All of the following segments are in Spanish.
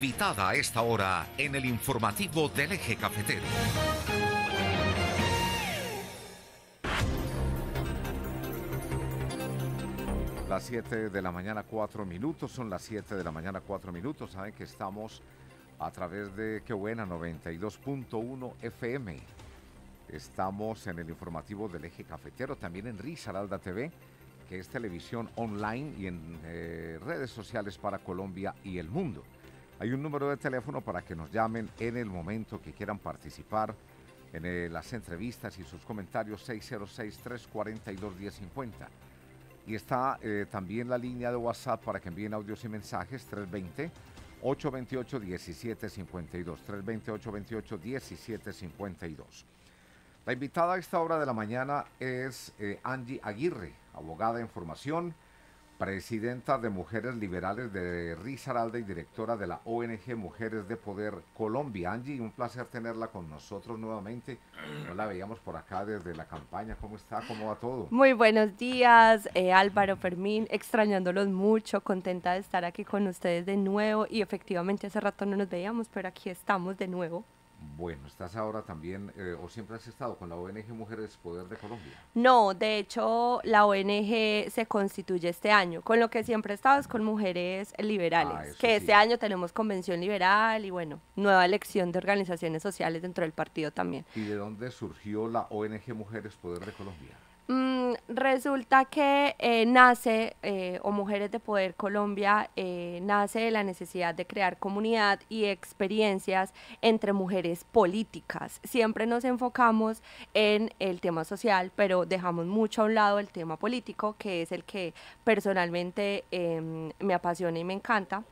Invitada a esta hora en el informativo del eje cafetero. Las 7 de la mañana 4 minutos, son las 7 de la mañana 4 minutos, saben que estamos a través de qué buena 92.1 FM. Estamos en el informativo del eje cafetero, también en Risaralda TV, que es televisión online y en eh, redes sociales para Colombia y el mundo. Hay un número de teléfono para que nos llamen en el momento que quieran participar en eh, las entrevistas y sus comentarios 606-342-1050. Y está eh, también la línea de WhatsApp para que envíen audios y mensajes 320. 828-1752, 320-828-1752. La invitada a esta hora de la mañana es eh, Angie Aguirre, abogada en formación, presidenta de Mujeres Liberales de Risaralda y directora de la ONG Mujeres de Poder Colombia. Angie, un placer tenerla con nosotros nuevamente. No la veíamos por acá desde la campaña. ¿Cómo está? ¿Cómo va todo? Muy buenos días, eh, Álvaro Fermín. Extrañándolos mucho, contenta de estar aquí con ustedes de nuevo. Y efectivamente hace rato no nos veíamos, pero aquí estamos de nuevo. Bueno, estás ahora también, eh, o siempre has estado con la ONG Mujeres Poder de Colombia. No, de hecho, la ONG se constituye este año, con lo que siempre es con mujeres liberales, ah, que este año tenemos convención liberal y bueno, nueva elección de organizaciones sociales dentro del partido también. ¿Y de dónde surgió la ONG Mujeres Poder de Colombia? Mm, resulta que eh, nace, eh, o Mujeres de Poder Colombia, eh, nace de la necesidad de crear comunidad y experiencias entre mujeres políticas. Siempre nos enfocamos en el tema social, pero dejamos mucho a un lado el tema político, que es el que personalmente em, me apasiona y me encanta.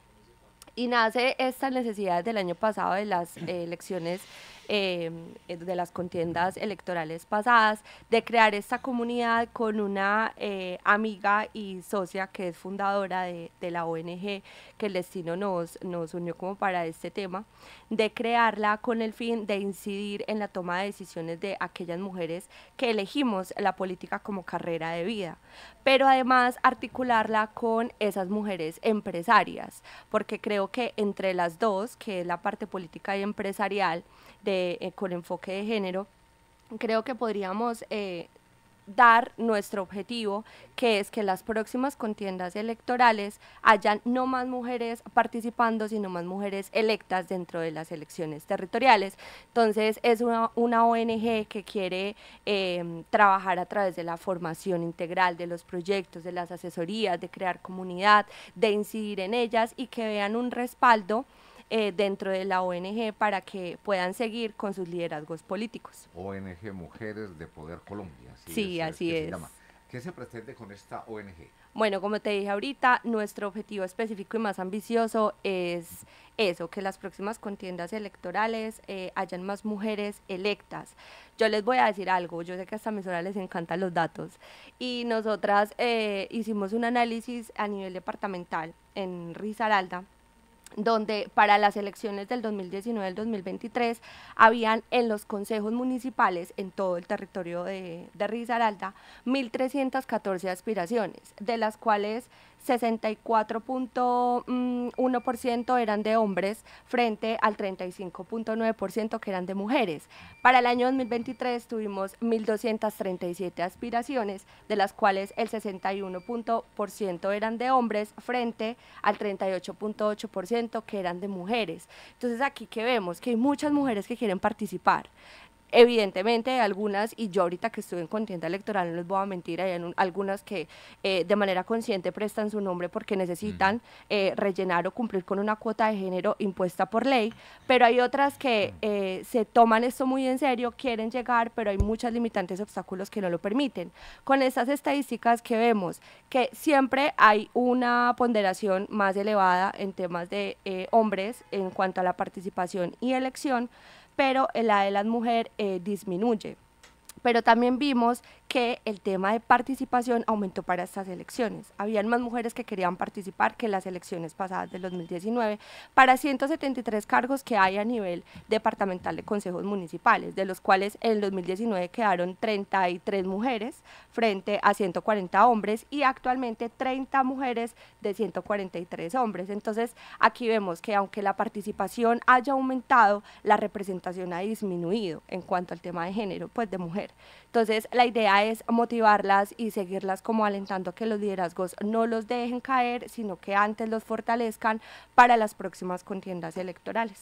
Y nace esta necesidad del año pasado de las elecciones Em, eh, de las contiendas electorales pasadas, de crear esta comunidad con una eh, amiga y socia que es fundadora de, la ONG que el destino nos, nos unió como para este tema, de crearla con el fin de incidir en la toma de decisiones de aquellas mujeres que elegimos la política como carrera de vida, pero además articularla con esas mujeres empresarias, porque creo que entre las dos, que es la parte política y empresarial, eh, con enfoque de género, creo que podríamos eh, dar nuestro objetivo, que es que las próximas contiendas electorales hayan no más mujeres participando, sino más mujeres electas dentro de las elecciones territoriales. Entonces, es una, ONG que quiere eh, trabajar a través de la formación integral, de los proyectos, de las asesorías, de crear comunidad, de incidir en ellas y que vean un respaldo eh, dentro de la ONG para que puedan seguir con sus liderazgos políticos. ONG Mujeres de Poder Colombia. sí, así es. ¿Qué se pretende con esta ONG? Bueno, como te dije ahorita, nuestro objetivo específico y más ambicioso es eso, que las próximas contiendas electorales eh, hayan más mujeres electas. Yo les voy a decir algo, yo sé que hasta a mis horas les encantan los datos y nosotras eh, hicimos un análisis a nivel departamental en Risaralda donde para las elecciones del 2019 al 2023 habían en los consejos municipales en todo el territorio de, de Risaralda 1.314 aspiraciones, de las cuales 64.1% eran de hombres frente al 35.9% que eran de mujeres. Para el año 2023 tuvimos 1.237 aspiraciones, de las cuales el 61.1% eran de hombres frente al 38.8% que eran de mujeres. Entonces aquí que vemos que hay muchas mujeres que quieren participar. Evidentemente, algunas, y yo ahorita que estuve en contienda electoral, no les voy a mentir, hay algunas que eh, de manera consciente prestan su nombre porque necesitan eh, rellenar o cumplir con una cuota de género impuesta por ley, pero hay otras que eh, se toman esto muy en serio, quieren llegar, pero hay muchas limitantes obstáculos que no lo permiten. Con estas estadísticas que vemos, que siempre hay una ponderación más elevada en temas de hombres en cuanto a la participación y elección, pero la de las mujeres eh, disminuye pero también vimos que el tema de participación aumentó para estas elecciones. Habían más mujeres que querían participar que las elecciones pasadas del 2019 para 173 cargos que hay a nivel departamental de consejos municipales, de los cuales en el 2019 quedaron 33 mujeres frente a 140 hombres y actualmente 30 mujeres de 143 hombres. Entonces aquí vemos que aunque la participación haya aumentado, la representación ha disminuido en cuanto al tema de género, pues de mujeres entonces, la idea es motivarlas y seguirlas como alentando que los liderazgos no los dejen caer, sino que antes los fortalezcan para las próximas contiendas electorales.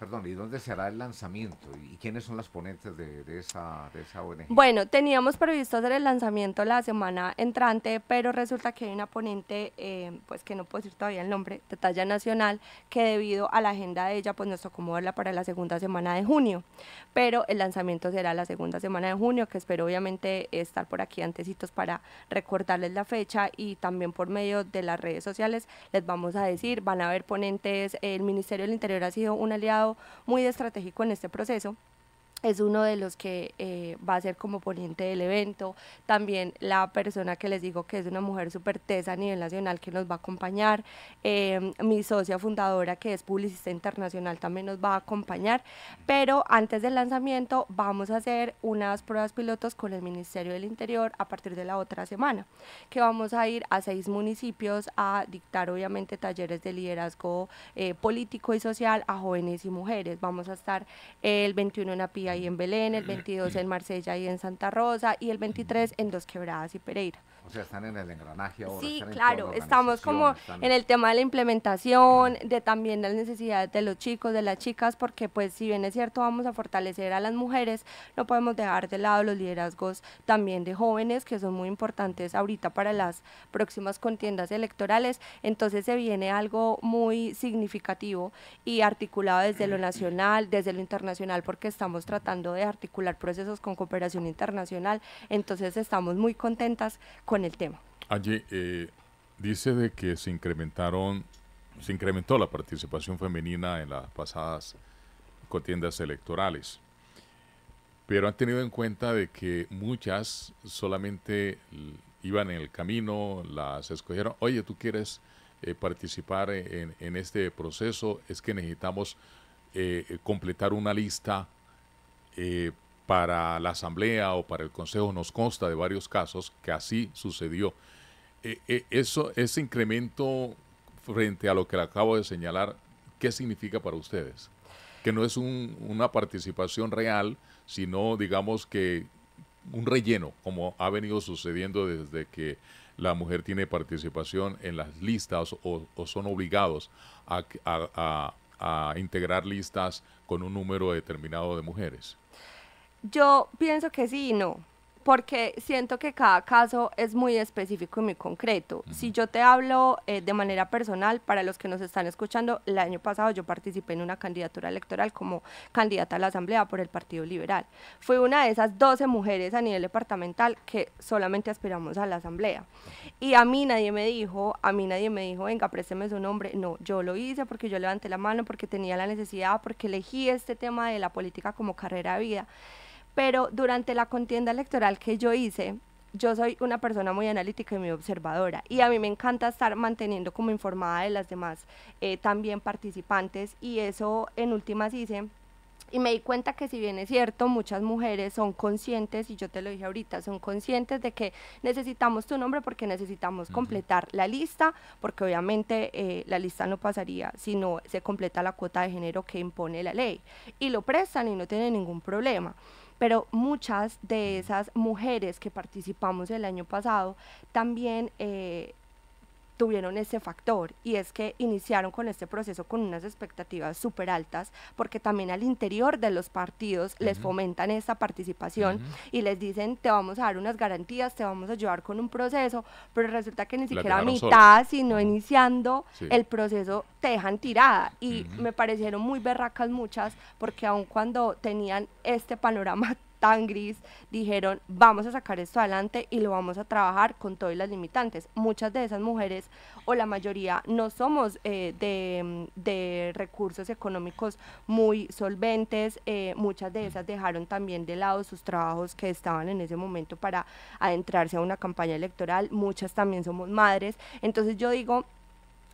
Perdón, ¿y dónde será el lanzamiento? ¿Y quiénes son las ponentes de, esa, de esa ONG? Bueno, teníamos previsto hacer el lanzamiento la semana entrante, pero resulta que hay una ponente, eh, pues que no puedo decir todavía el nombre, de talla nacional, que debido a la agenda de ella, pues nos tocó moverla para la segunda semana de junio. Pero el lanzamiento será la segunda semana de junio, que espero obviamente estar por aquí antecitos para recordarles la fecha y también por medio de las redes sociales les vamos a decir, van a haber ponentes, el Ministerio del Interior ha sido un aliado muy estratégico en este proceso es uno de los que eh, va a ser como poniente del evento. También la persona que les digo que es una mujer supertesa a nivel nacional que nos va a acompañar. Eh, mi socia fundadora que es publicista internacional también nos va a acompañar. Pero antes del lanzamiento vamos a hacer unas pruebas pilotos con el Ministerio del Interior a partir de la otra semana, que vamos a ir a seis municipios a dictar obviamente talleres de liderazgo eh, político y social a jóvenes y mujeres. Vamos a estar el 21 en Apia y en Belén, el 22 en Marsella y en Santa Rosa y el 23 en Dos Quebradas y Pereira están en el engranaje ahora. Sí, claro, estamos como en el tema de la implementación, de también las necesidades de los chicos, de las chicas, porque pues si bien es cierto vamos a fortalecer a las mujeres, no podemos dejar de lado los liderazgos también de jóvenes, que son muy importantes ahorita para las próximas contiendas electorales. Entonces se viene algo muy significativo y articulado desde lo nacional, desde lo internacional, porque estamos tratando de articular procesos con cooperación internacional. Entonces estamos muy contentas con el tema. Allí eh, dice de que se incrementaron, se incrementó la participación femenina en las pasadas contiendas electorales, pero han tenido en cuenta de que muchas solamente iban en el camino, las escogieron, oye, tú quieres eh, participar en, este proceso, es que necesitamos eh, completar una lista para la Asamblea o para el Consejo, nos consta de varios casos que así sucedió. Eh, eh, eso, ese incremento frente a lo que le acabo de señalar, ¿qué significa para ustedes? Que no es una participación real, sino digamos que un relleno, como ha venido sucediendo desde que la mujer tiene participación en las listas o, son obligados a integrar listas con un número determinado de mujeres. Yo pienso que sí y no, porque siento que cada caso es muy específico y muy concreto. Si yo te hablo eh, de manera personal, para los que nos están escuchando, el año pasado yo participé en una candidatura electoral como candidata a la Asamblea por el Partido Liberal. Fui una de esas 12 mujeres a nivel departamental que solamente aspiramos a la Asamblea. Y a mí nadie me dijo, a mí nadie me dijo, venga, présteme su nombre. No, yo lo hice porque yo levanté la mano, porque tenía la necesidad, porque elegí este tema de la política como carrera de vida. Pero durante la contienda electoral que yo hice, yo soy una persona muy analítica y muy observadora y a mí me encanta estar manteniendo como informada de las demás eh, también participantes y eso en últimas hice y me di cuenta que si bien es cierto, muchas mujeres son conscientes, y yo te lo dije ahorita, son conscientes de que necesitamos tu nombre porque necesitamos completar la lista, porque obviamente eh, la lista no pasaría si no se completa la cuota de género que impone la ley. Y lo prestan y no tienen ningún problema pero muchas de esas mujeres que participamos el año pasado también eh, tuvieron ese factor y es que iniciaron con este proceso con unas expectativas súper altas porque también al interior de los partidos les fomentan esa participación y les dicen te vamos a dar unas garantías, te vamos a ayudar con un proceso, pero resulta que ni siquiera a mitad, sino iniciando el proceso te dejan tirada y me parecieron muy berracas muchas porque aun cuando tenían este panorama tan gris, dijeron, vamos a sacar esto adelante y lo vamos a trabajar con todas las limitantes. Muchas de esas mujeres o la mayoría no somos eh, de, recursos económicos muy solventes, eh, muchas de esas dejaron también de lado sus trabajos que estaban en ese momento para adentrarse a una campaña electoral, muchas también somos madres. Entonces yo digo,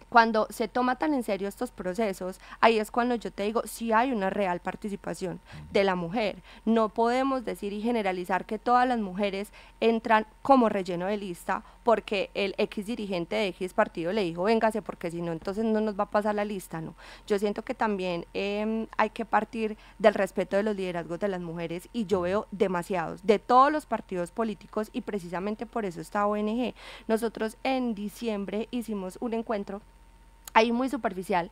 cuando se toma tan en serio estos procesos, ahí es cuando yo te digo, si hay una real participación de la mujer. No podemos decir y generalizar que todas las mujeres entran como relleno de lista porque el X dirigente de X partido le dijo, véngase, porque si no, entonces no nos va a pasar la lista, ¿no? Yo siento que también em, hay que partir del respeto de los liderazgos de las mujeres y yo veo demasiados, de todos los partidos políticos y precisamente por eso está ONG. Nosotros en diciembre hicimos un encuentro ahí muy superficial,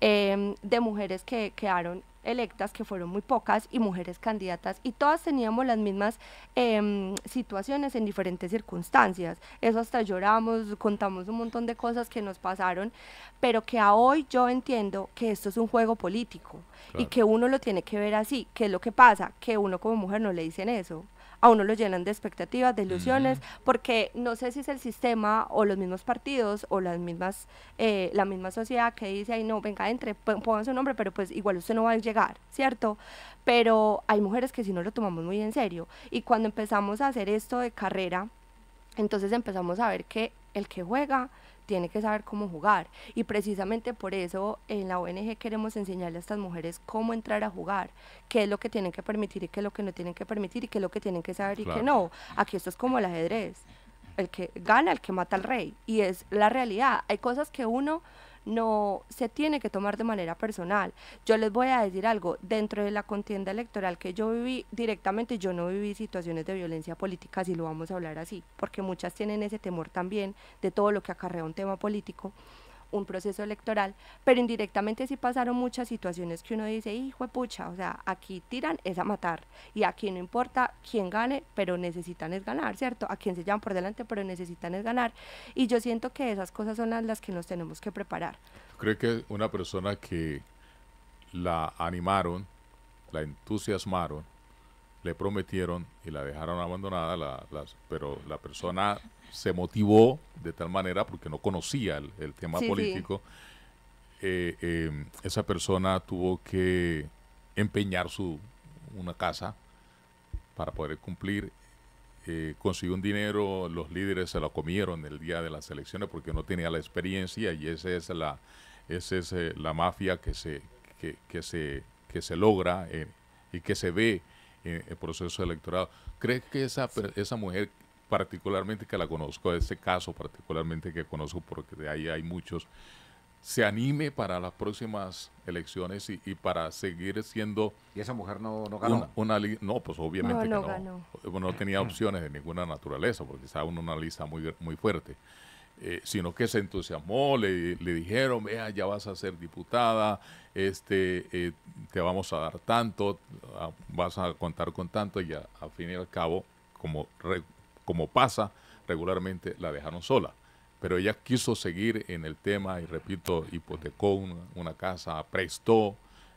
em, de mujeres que quedaron electas, que fueron muy pocas, y mujeres candidatas, y todas teníamos las mismas em, situaciones en diferentes circunstancias. Eso hasta lloramos, contamos un montón de cosas que nos pasaron, pero que a hoy yo entiendo que esto es un juego político y que uno lo tiene que ver así. ¿Qué es lo que pasa? Que uno como mujer no le dicen eso a uno lo llenan de expectativas, de ilusiones, porque no sé si es el sistema o los mismos partidos o las mismas, eh, la misma sociedad que dice, ay no, venga, entre, pongan su nombre, pero pues igual usted no va a llegar, ¿cierto? Pero hay mujeres que si no lo tomamos muy en serio. Y cuando empezamos a hacer esto de carrera, entonces empezamos a ver que el que juega tiene que saber cómo jugar. Y precisamente por eso en la ONG queremos enseñarle a estas mujeres cómo entrar a jugar, qué es lo que tienen que permitir y qué es lo que no tienen que permitir y qué es lo que tienen que saber y qué no. Aquí esto es como el ajedrez. El que gana, el que mata al rey. Y es la realidad. Hay cosas que uno no se tiene que tomar de manera personal. Yo les voy a decir algo, dentro de la contienda electoral que yo viví directamente, yo no viví situaciones de violencia política, si lo vamos a hablar así, porque muchas tienen ese temor también de todo lo que acarrea un tema político un proceso electoral, pero indirectamente sí pasaron muchas situaciones que uno dice, hijo de pucha, o sea, aquí tiran es a matar y aquí no importa quién gane, pero necesitan es ganar, ¿cierto? A quien se llevan por delante, pero necesitan es ganar. Y yo siento que esas cosas son las, las que nos tenemos que preparar. Creo que una persona que la animaron, la entusiasmaron, le prometieron y la dejaron abandonada, pero la persona se motivó de tal manera porque no conocía el, tema político. Eh, eh, esa persona tuvo que empeñar su una casa para poder cumplir. Eh, consiguió un dinero, los líderes se lo comieron el día de las elecciones porque no tenía la experiencia y esa es la, es, la mafia que se, que se, que se logra y que se ve en eh, el proceso electoral. ¿Crees que esa, esa mujer particularmente que la conozco, ese caso particularmente que conozco porque de ahí hay muchos, se anime para las próximas elecciones y, para seguir siendo... ¿Y esa mujer no, ganó? Una, no, pues obviamente no, pues, no, tenía mm. opciones de ninguna naturaleza porque estaba una lista muy, muy fuerte. Eh, sino que se entusiasmó, le, dijeron, vea, ya vas a ser diputada, este, eh, te vamos a dar tanto, vas a contar con tanto, y al fin y al cabo, como, como pasa regularmente, la dejaron sola. Pero ella quiso seguir en el tema y, repito, hipotecó una casa, prestó,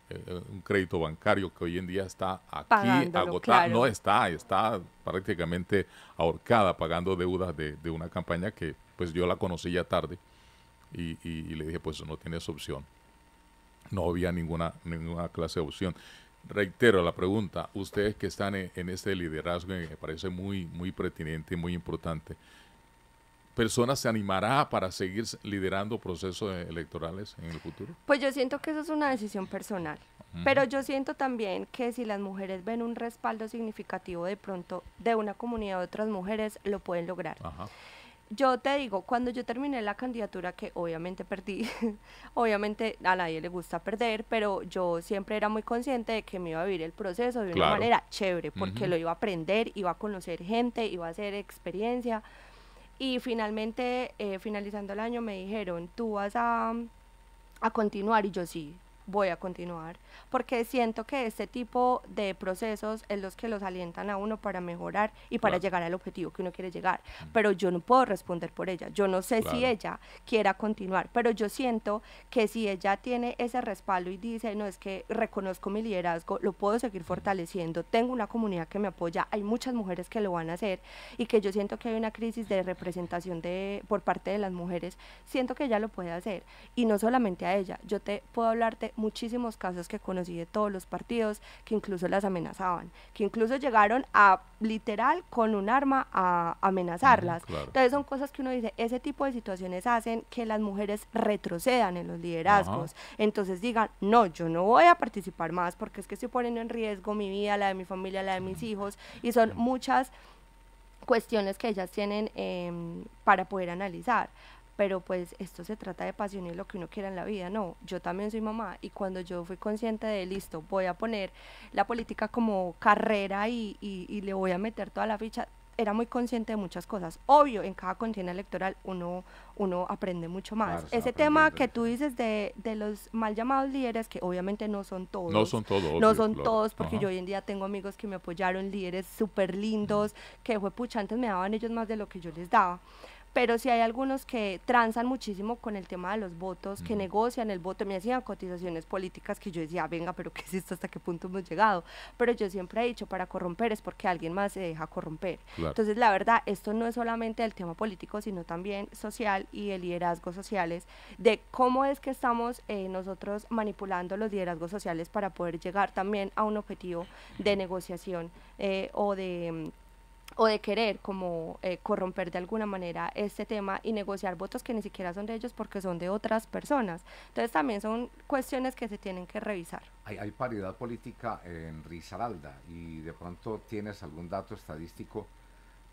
eh, un crédito bancario que hoy en día está aquí agotado, no está, está prácticamente ahorcada pagando deudas de, una campaña que pues yo la conocí ya tarde y, le dije pues no tienes opción, no había ninguna, ninguna clase de opción. Reitero la pregunta, ustedes que están en, este liderazgo me parece muy, muy pertinente, muy importante, ¿Persona se animará para seguir liderando procesos e-, electorales en el futuro? Pues yo siento que eso es una decisión personal, pero yo siento también que si las mujeres ven un respaldo significativo de pronto de una comunidad de otras mujeres, lo pueden lograr. Yo te digo, cuando yo terminé la candidatura, que obviamente perdí, obviamente a nadie le gusta perder, pero yo siempre era muy consciente de que me iba a vivir el proceso de una manera chévere, porque lo iba a aprender, iba a conocer gente, iba a hacer experiencia, y finalmente, eh, finalizando el año, me dijeron, tú vas a, a continuar. Y yo sí, voy a continuar, porque siento que este tipo de procesos es los que los alientan a uno para mejorar y para llegar al objetivo que uno quiere llegar, mm. pero yo no puedo responder por ella, yo no sé si ella quiera continuar, pero yo siento que si ella tiene ese respaldo y dice, no, es que reconozco mi liderazgo, lo puedo seguir mm. fortaleciendo, tengo una comunidad que me apoya, hay muchas mujeres que lo van a hacer y que yo siento que hay una crisis de representación de, por parte de las mujeres, siento que ella lo puede hacer y no solamente a ella, yo te puedo hablarte muchísimos casos que conocí de todos los partidos, que incluso las amenazaban, que incluso llegaron a literal con un arma a amenazarlas. Entonces son cosas que uno dice, ese tipo de situaciones hacen que las mujeres retrocedan en los liderazgos. Entonces digan, no, yo no voy a participar más porque es que estoy poniendo en riesgo mi vida, la de mi familia, la de mis hijos. Y son muchas cuestiones que ellas tienen em, para poder analizar pero pues esto se trata de pasión y lo que uno quiera en la vida, no, yo también soy mamá y cuando yo fui consciente de, listo, voy a poner la política como carrera y, le voy a meter toda la ficha, era muy consciente de muchas cosas. Obvio, en cada contienda electoral uno, uno aprende mucho más. Ese tema que tú dices de, los mal llamados líderes, que obviamente no son todos. No son todos. no son todos, porque yo hoy en día tengo amigos que me apoyaron, líderes súper lindos, que fue pucha, antes me daban ellos más de lo que yo les daba pero sí hay algunos que transan muchísimo con el tema de los votos, que negocian el voto, me hacían cotizaciones políticas que yo decía, ah, venga, pero ¿qué es esto? ¿Hasta qué punto hemos llegado? Pero yo siempre he dicho, para corromper es porque alguien más se deja corromper. Entonces, la verdad, esto no es solamente el tema político, sino también social y de liderazgos sociales, de cómo es que estamos eh, nosotros manipulando los liderazgos sociales para poder llegar también a un objetivo de negociación eh, o de mm, o de querer como eh, corromper de alguna manera este tema y negociar votos que ni siquiera son de ellos porque son de otras personas. Entonces también son cuestiones que se tienen que revisar. Hay, paridad política en Risaralda y de pronto tienes algún dato estadístico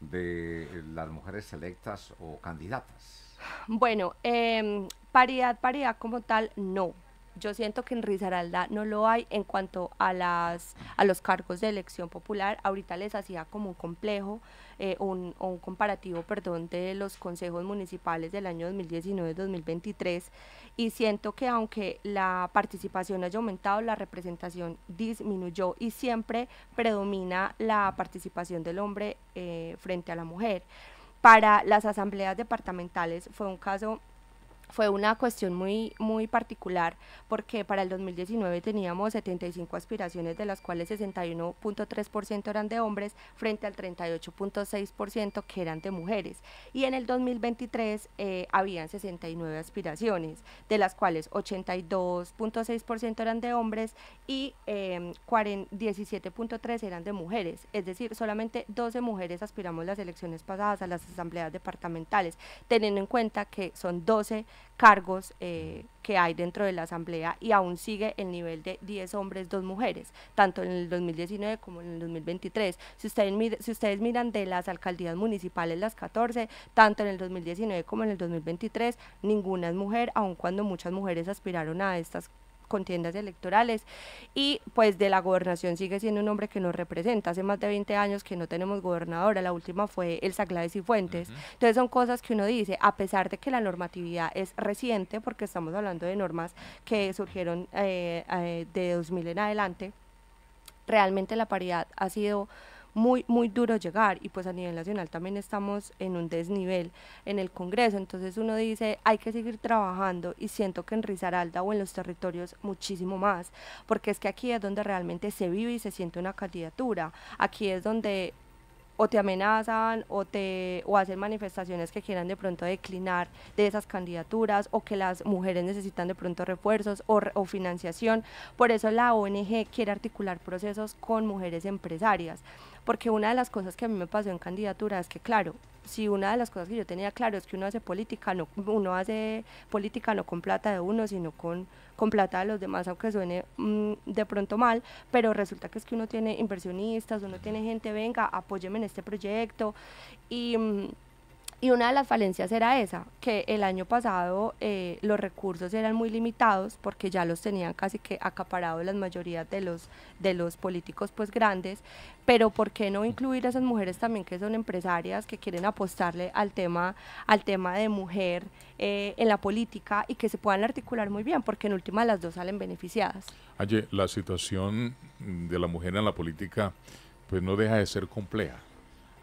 de eh, las mujeres electas o candidatas. Bueno, em, paridad, paridad como tal, no yo siento que en Risaralda no lo hay en cuanto a, las, a los cargos de elección popular. Ahorita les hacía como un complejo eh, un, un comparativo, perdón, de los consejos municipales del año 2019-2023 y siento que aunque la participación haya aumentado, la representación disminuyó y siempre predomina la participación del hombre eh, frente a la mujer. Para las asambleas departamentales fue un caso fue una cuestión muy, muy particular porque para el 2019 teníamos 75 aspiraciones, de las cuales 61.3% eran de hombres frente al 38.6% que eran de mujeres. Y en el 2023 eh, habían 69 aspiraciones, de las cuales 82.6% eran de hombres y eh, em, 17.3% eran de mujeres. Es decir, solamente 12 mujeres aspiramos las elecciones pasadas a las asambleas departamentales, teniendo en cuenta que son 12 cargos eh, que hay dentro de la Asamblea y aún sigue el nivel de 10 hombres, 2 mujeres, tanto en el 2019 como en el 2023. Si ustedes, si ustedes miran de las alcaldías municipales, las 14, tanto en el 2019 como en el 2023, ninguna es mujer, aun cuando muchas mujeres aspiraron a estas contiendas electorales y pues de la gobernación sigue siendo un hombre que nos representa. Hace más de 20 años que no tenemos gobernadora, la última fue Elsa Gladys y Fuentes. Entonces son cosas que uno dice, a pesar de que la normatividad es reciente, porque estamos hablando de normas que surgieron eh, eh, de 2000 en adelante, realmente la paridad ha sido muy, muy duro llegar y pues a nivel nacional también estamos en un desnivel en el Congreso, entonces uno dice hay que seguir trabajando y siento que en Risaralda o en los territorios muchísimo más, porque es que aquí es donde realmente se vive y se siente una candidatura, aquí es donde o te amenazan o te o hacen manifestaciones que quieran de pronto declinar de esas candidaturas o que las mujeres necesitan de pronto refuerzos o, o, financiación. Por eso la ONG quiere articular procesos con mujeres empresarias porque una de las cosas que a mí me pasó en candidatura es que, claro, si una de las cosas que yo tenía claro es que uno hace política, no, uno hace política no con plata de uno, sino con, con plata de los demás, aunque suene mm, de pronto mal, pero resulta que es que uno tiene inversionistas, uno tiene gente, venga, apóyeme en este proyecto y... Mm, y una de las falencias era esa, que el año pasado eh, los recursos eran muy limitados porque ya los tenían casi que acaparados las mayorías de los, de los políticos pues grandes, pero ¿por qué no incluir a esas mujeres también que son empresarias, que quieren apostarle al tema, al tema de mujer eh, en la política y que se puedan articular muy bien? Porque en última las dos salen beneficiadas. Ayer la situación de la mujer en la política pues no deja de ser compleja.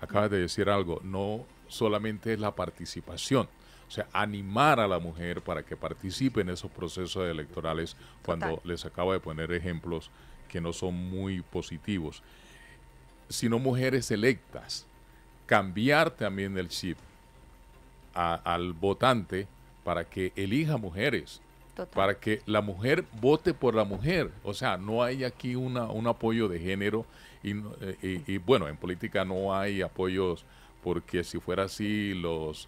Acabas de decir algo, no solamente es la participación. O sea, animar a la mujer para que participe en esos procesos electorales cuando les acabo de poner ejemplos que no son muy positivos, sino mujeres electas. Cambiar también el chip al votante para que elija mujeres, para que la mujer vote por la mujer. O sea, no hay aquí una, un apoyo de género y eh, bueno, en política no hay apoyos porque si fuera así, los,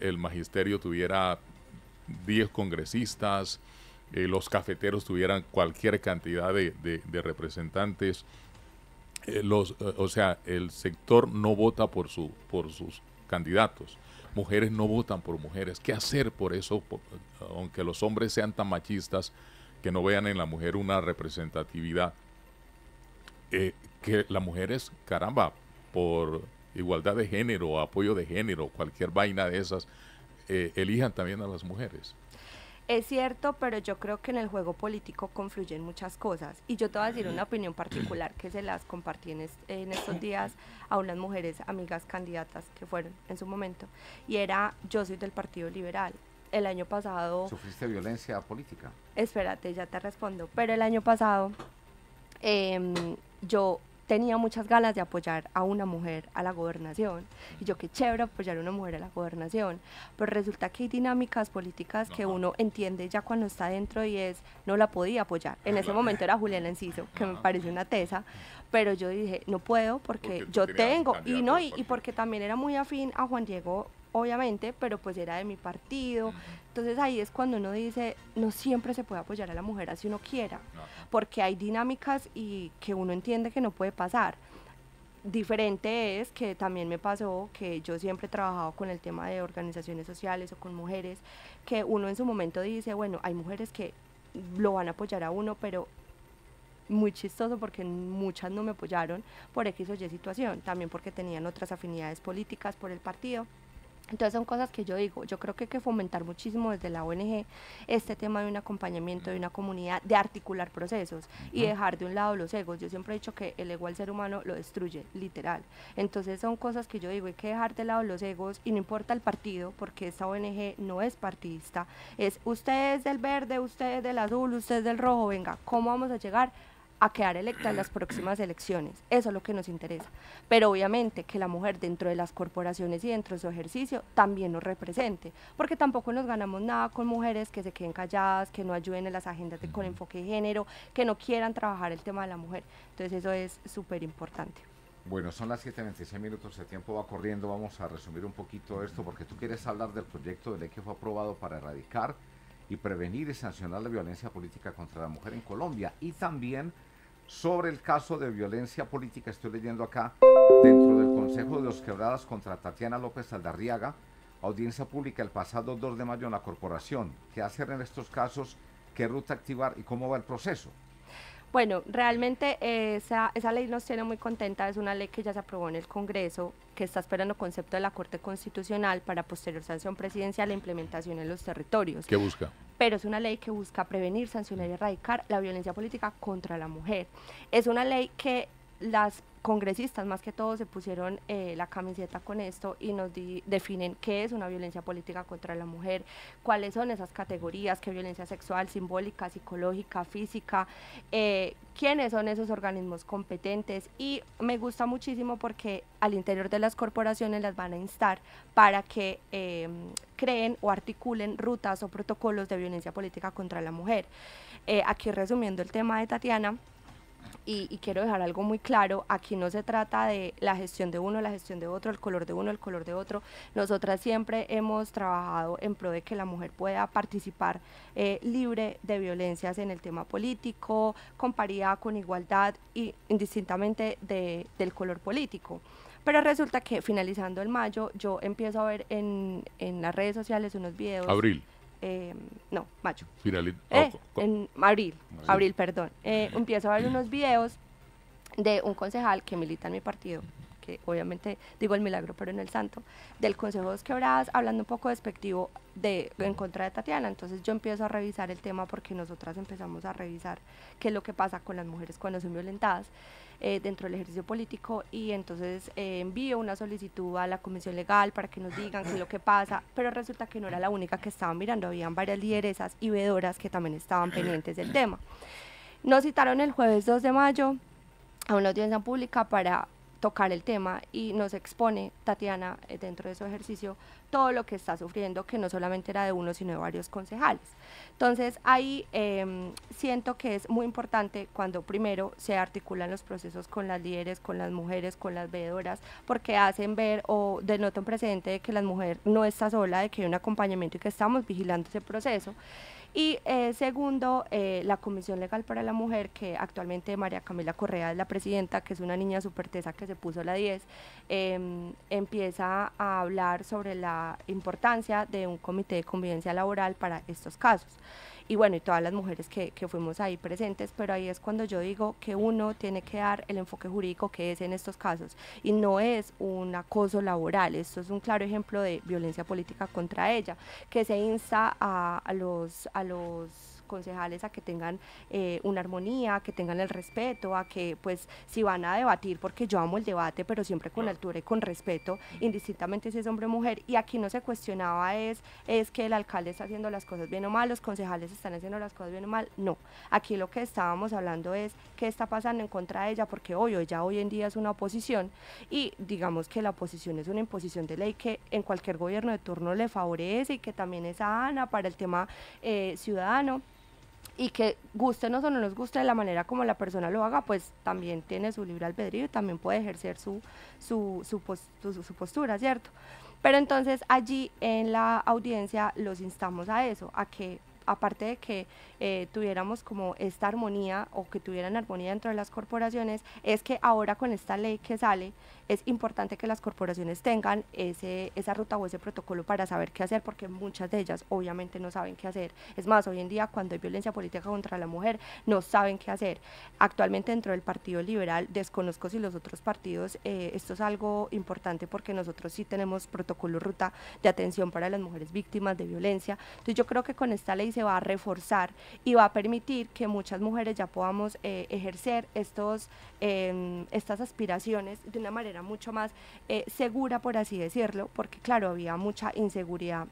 el magisterio tuviera 10 congresistas, eh, los cafeteros tuvieran cualquier cantidad de, representantes. Eh, los, eh, o sea, el sector no vota por, su, por sus candidatos. Mujeres no votan por mujeres. ¿Qué hacer por eso? aunque los hombres sean tan machistas que no vean en la mujer una representatividad. que las mujeres, caramba, por igualdad de género, apoyo de género, cualquier vaina de esas, eh, elijan también a las mujeres. Es cierto, pero yo creo que en el juego político confluyen muchas cosas. Y yo te voy a decir una opinión particular que se las compartí en, estos días a unas mujeres amigas candidatas que fueron en su momento. Y era, yo soy del Partido Liberal. El año pasado... ¿Sufriste violencia política? Espérate, ya te respondo. Pero el año pasado em, yo tenía muchas ganas de apoyar a una mujer a la gobernación. Y yo, qué chévere apoyar a una mujer a la gobernación. Pero resulta que hay dinámicas políticas que uno entiende ya cuando está dentro y es, no la podía apoyar. En ese momento era Julián Enciso, que me parece una tesa. Pero yo dije, no puedo porque, yo tengo. Y no, y porque también era muy afín a Juan Diego obviamente, pero pues era de mi partido. Entonces ahí es cuando uno dice, no siempre se puede apoyar a la mujer así uno quiera, porque hay dinámicas y que uno entiende que no puede pasar. Diferente es que también me pasó que yo siempre he trabajado con el tema de organizaciones sociales o con mujeres, que uno en su momento dice, bueno, hay mujeres que lo van a apoyar a uno, pero muy chistoso porque muchas no me apoyaron por X o Y situación, también porque tenían otras afinidades políticas por el partido. Entonces son cosas que yo digo, yo creo que hay que fomentar muchísimo desde la ONG este tema de un acompañamiento, de una comunidad, de articular procesos y dejar de un lado los egos. Yo siempre he dicho que el ego al ser humano lo destruye, literal. Entonces son cosas que yo digo, hay que dejar de lado los egos y no importa el partido, porque esta ONG no es partidista. Es usted del verde, usted del azul, usted del rojo, venga, ¿cómo vamos a llegar a quedar electa en las próximas elecciones. Eso es lo que nos interesa. Pero obviamente que la mujer dentro de las corporaciones y dentro de su ejercicio también nos represente, porque tampoco nos ganamos nada con mujeres que se queden calladas, que no ayuden en las agendas con enfoque de género, que no quieran trabajar el tema de la mujer. Entonces eso es súper importante. Bueno, son las 7.26 minutos, el tiempo va corriendo, vamos a resumir un poquito esto, porque tú quieres hablar del proyecto de ley que fue aprobado para erradicar y prevenir y sancionar la violencia política contra la mujer en Colombia y también sobre el caso de violencia política, estoy leyendo acá, dentro del Consejo de los Quebradas contra Tatiana López Aldarriaga, audiencia pública el pasado 2 de mayo en la corporación. ¿Qué hacer en estos casos? ¿Qué ruta activar y cómo va el proceso? Bueno, realmente eh, esa, ley nos tiene muy contenta, es una ley que ya se aprobó en el Congreso, que está esperando concepto de la Corte Constitucional para posterior sanción presidencial e implementación en los territorios. ¿Qué busca? pero es una ley que busca prevenir, sancionar y erradicar la violencia política contra la mujer. Es una ley que las congresistas más que todo se pusieron eh, la camiseta con esto y nos definen qué es una violencia política contra la mujer, cuáles son esas categorías, qué violencia sexual, simbólica, psicológica, física, eh, quiénes son esos organismos competentes y me gusta muchísimo porque al interior de las corporaciones las van a instar para que em, creen o articulen rutas o protocolos de violencia política contra la mujer. Eh, aquí resumiendo el tema de Tatiana, y, quiero dejar algo muy claro, aquí no se trata de la gestión de uno, la gestión de otro, el color de uno, el color de otro. Nosotras siempre hemos trabajado en pro de que la mujer pueda participar eh, libre de violencias en el tema político, con paridad, con igualdad y indistintamente de, del color político. Pero resulta que finalizando el mayo yo empiezo a ver en, en las redes sociales unos videos. Abril Em, no, macho, eh, ah, en abril, abril, perdón. Eh, empiezo a ver unos videos de un concejal que milita en mi partido, que obviamente digo el milagro, pero en el santo, del Consejo de Dos Quebradas, hablando un poco despectivo de, en contra de Tatiana. Entonces yo empiezo a revisar el tema porque nosotras empezamos a revisar qué es lo que pasa con las mujeres cuando son violentadas. Eh, dentro del ejercicio político y entonces eh, envío una solicitud a la comisión legal para que nos digan qué es lo que pasa, pero resulta que no era la única que estaba mirando, habían varias lideresas y vedoras que también estaban pendientes del tema. Nos citaron el jueves 2 de mayo a una audiencia pública para tocar el tema y nos expone Tatiana eh, dentro de su ejercicio todo lo que está sufriendo, que no solamente era de uno, sino de varios concejales. Entonces ahí em, siento que es muy importante cuando primero se articulan los procesos con las líderes, con las mujeres, con las veedoras, porque hacen ver o denotan presente de que la mujer no está sola, de que hay un acompañamiento y que estamos vigilando ese proceso. Y eh, segundo, eh, la Comisión Legal para la Mujer, que actualmente María Camila Correa es la presidenta, que es una niña supertesa que se puso la 10, em, empieza a hablar sobre la importancia de un comité de convivencia laboral para estos casos y bueno, y todas las mujeres que, que fuimos ahí presentes, pero ahí es cuando yo digo que uno tiene que dar el enfoque jurídico que es en estos casos y no es un acoso laboral, esto es un claro ejemplo de violencia política contra ella, que se insta a, a los... A los concejales a que tengan eh, una armonía, a que tengan el respeto, a que pues si van a debatir, porque yo amo el debate, pero siempre con altura y con respeto, indistintamente si es hombre o mujer, y aquí no se cuestionaba es, es que el alcalde está haciendo las cosas bien o mal, los concejales están haciendo las cosas bien o mal, no, aquí lo que estábamos hablando es qué está pasando en contra de ella, porque hoy, ella hoy en día es una oposición, y digamos que la oposición es una imposición de ley que en cualquier gobierno de turno le favorece y que también es Ana para el tema eh, ciudadano y que gustenos o no nos guste de la manera como la persona lo haga, pues también tiene su libre albedrío y también puede ejercer su, su, su, postura, ¿cierto? Pero entonces allí en la audiencia los instamos a eso, a que aparte de que eh, tuviéramos como esta armonía o que tuvieran armonía dentro de las corporaciones, es que ahora con esta ley que sale, es importante que las corporaciones tengan ese, esa ruta o ese protocolo para saber qué hacer, porque muchas de ellas obviamente no saben qué hacer. Es más, hoy en día cuando hay violencia política contra la mujer, no saben qué hacer. Actualmente dentro del Partido Liberal, desconozco si los otros partidos, eh, esto es algo importante porque nosotros sí tenemos protocolo ruta de atención para las mujeres víctimas de violencia. Entonces yo creo que con esta ley se va a reforzar y va a permitir que muchas mujeres ya podamos eh, ejercer estos, em, estas aspiraciones de una manera era mucho más eh, segura, por así decirlo, porque claro, había mucha inseguridad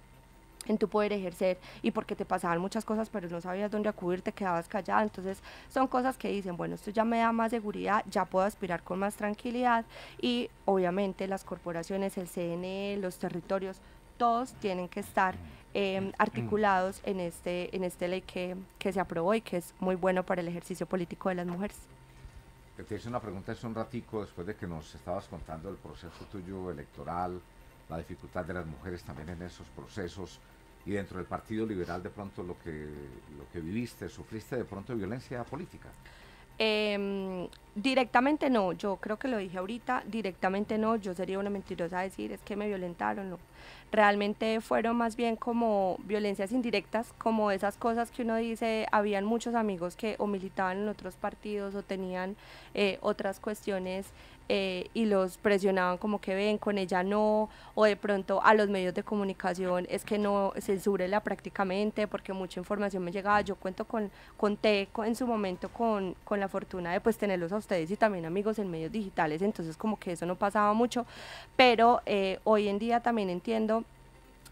en tu poder ejercer y porque te pasaban muchas cosas pero no sabías dónde acudir, te quedabas callada, entonces son cosas que dicen, bueno, esto ya me da más seguridad, ya puedo aspirar con más tranquilidad y obviamente las corporaciones, el CNE, los territorios, todos tienen que estar eh, mm, mm. articulados en, este, en esta ley que se aprobó y que es muy bueno para el ejercicio político de las mujeres te hice una pregunta hace un ratico después de que nos estabas contando el proceso tuyo electoral, la dificultad de las mujeres también en esos procesos y dentro del Partido Liberal de pronto lo que, lo que viviste, sufriste de pronto violencia política. Em, directamente no, yo creo que lo dije ahorita, directamente no, yo sería una mentirosa decir es que me violentaron, no. Realmente fueron más bien como violencias indirectas, como esas cosas que uno dice, habían muchos amigos que o militaban en otros partidos o tenían eh, otras cuestiones eh, y los presionaban como que ven con ella no, o de pronto a los medios de comunicación es que no censúrela prácticamente porque mucha información me llegaba. Yo cuento con, conté en su momento con, con la fortuna de pues tenerlos a ustedes y también amigos en medios digitales, entonces como que eso no pasaba mucho, pero eh, hoy en día también entiendo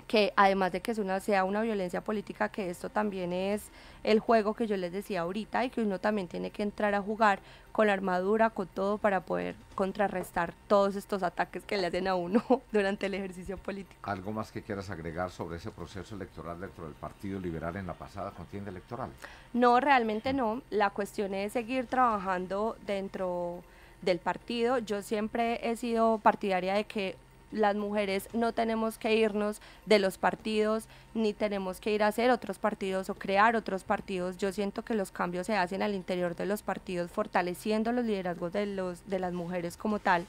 que además de que es una, sea una violencia política, que esto también es el juego que yo les decía ahorita y que uno también tiene que entrar a jugar con la armadura, con todo, para poder contrarrestar todos estos ataques que le hacen a uno durante el ejercicio político. ¿Algo más que quieras agregar sobre ese proceso electoral dentro del Partido Liberal en la pasada contienda electoral? No, realmente no. La cuestión es seguir trabajando dentro del partido. Yo siempre he sido partidaria de que las mujeres no tenemos que irnos de los partidos ni tenemos que ir a hacer otros partidos o crear otros partidos. Yo siento que los cambios se hacen al interior de los partidos fortaleciendo los liderazgos de, los, de las mujeres como tal.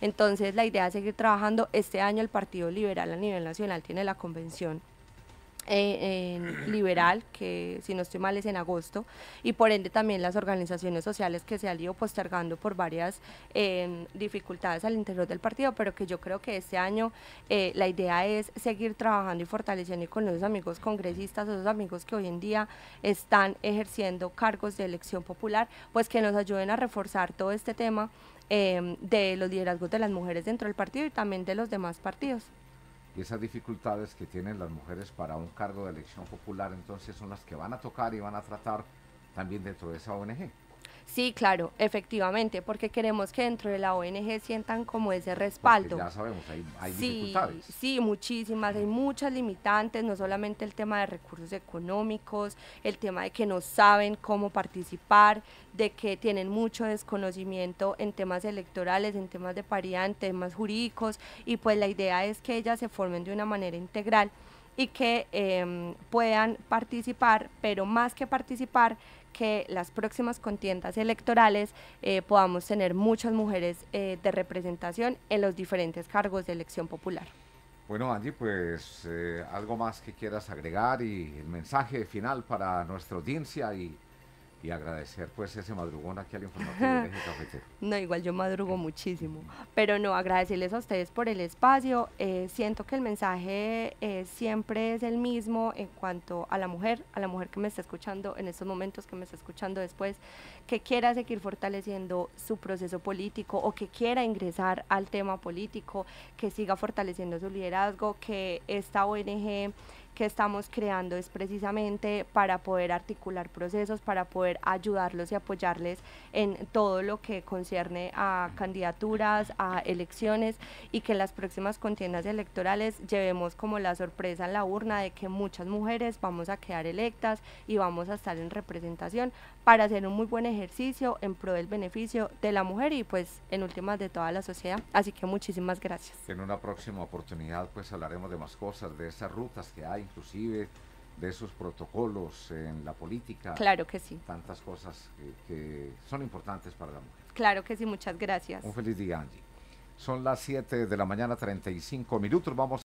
Entonces la idea es seguir trabajando. Este año el Partido Liberal a nivel nacional tiene la convención en eh, em, Liberal, que si no estoy mal es en agosto, y por ende también las organizaciones sociales que se han ido postergando por varias em, dificultades al interior del partido, pero que yo creo que este año eh, la idea es seguir trabajando y fortaleciendo con los amigos congresistas, esos amigos que hoy en día están ejerciendo cargos de elección popular, pues que nos ayuden a reforzar todo este tema em, de los liderazgos de las mujeres dentro del partido y también de los demás partidos. Y esas dificultades que tienen las mujeres para un cargo de elección popular, entonces son las que van a tocar y van a tratar también dentro de esa ONG. Sí, claro, efectivamente, porque queremos que dentro de la ONG sientan como ese respaldo. ya sabemos, hay, sí, dificultades. Sí, muchísimas, hay muchas limitantes, no solamente el tema de recursos económicos, el tema de que no saben cómo participar, de que tienen mucho desconocimiento en temas electorales, en temas de paridad, en temas jurídicos, y pues la idea es que ellas se formen de una manera integral y que em, puedan participar, pero más que participar, que las próximas contiendas electorales eh, podamos tener muchas mujeres eh, de representación en los diferentes cargos de elección popular. Bueno, Angie, pues eh, algo más que quieras agregar y el mensaje final para nuestra audiencia y y agradecer pues ese madrugón aquí a la información del eje cafetero. No, igual yo madrugo muchísimo, pero no, agradecerles a ustedes por el espacio. Eh, siento que el mensaje eh, siempre es el mismo en cuanto a la mujer, a la mujer que me está escuchando en estos momentos, que me está escuchando después, que quiera seguir fortaleciendo su proceso político o que quiera ingresar al tema político, que siga fortaleciendo su liderazgo, que esta ONG que estamos creando es precisamente para poder articular procesos, para poder ayudarlos y apoyarles en todo lo que concierne a candidaturas, a elecciones y que en las próximas contiendas electorales llevemos como la sorpresa en la urna de que muchas mujeres vamos a quedar electas y vamos a estar en representación para hacer un muy buen ejercicio en pro del beneficio de la mujer y pues en últimas de toda la sociedad. Así que muchísimas gracias. En una próxima oportunidad pues hablaremos de más cosas, de esas rutas que hay inclusive, de esos protocolos en la política. Claro que sí. Tantas cosas que, son importantes para la mujer. Claro que sí, muchas gracias. Un feliz día Angie. Son las 7 de la mañana 35 minutos, vamos.